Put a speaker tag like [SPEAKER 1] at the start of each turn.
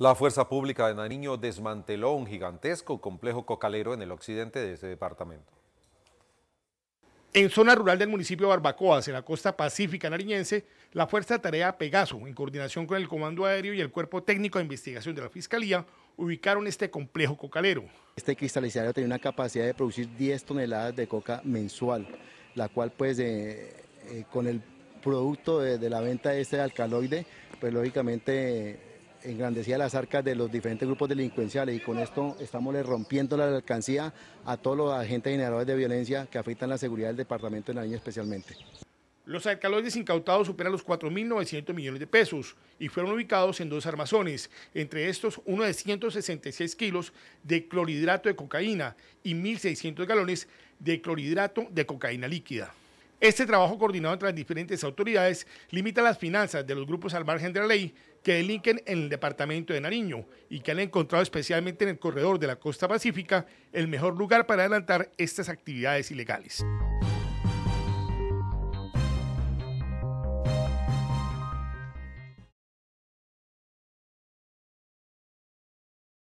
[SPEAKER 1] La Fuerza Pública de Nariño desmanteló un gigantesco complejo cocalero en el occidente de ese departamento.
[SPEAKER 2] En zona rural del municipio de Barbacoas, en la costa pacífica nariñense, la Fuerza Tarea Pegaso, en coordinación con el Comando Aéreo y el Cuerpo Técnico de Investigación de la Fiscalía,
[SPEAKER 1] ubicaron este complejo cocalero. Este cristalizador tenía una capacidad de producir 10 toneladas de coca mensual, la cual pues eh, eh, con el producto de, la venta de este alcaloide, pues lógicamente engrandecía las arcas de los diferentes grupos delincuenciales y con esto estamos rompiendo la alcancía a todos los agentes generadores de violencia que afectan la seguridad del departamento de Nariño especialmente.
[SPEAKER 2] Los alcaloides incautados superan los 4.900 millones de pesos y fueron ubicados en dos armazones, entre estos uno de 166 kilos de clorhidrato de cocaína y 1.600 galones de clorhidrato de cocaína líquida. Este trabajo coordinado entre las diferentes autoridades limita las finanzas de los grupos al margen de la ley que delinquen en el departamento de Nariño y que han encontrado especialmente en el corredor de la costa pacífica el mejor lugar para adelantar estas actividades ilegales.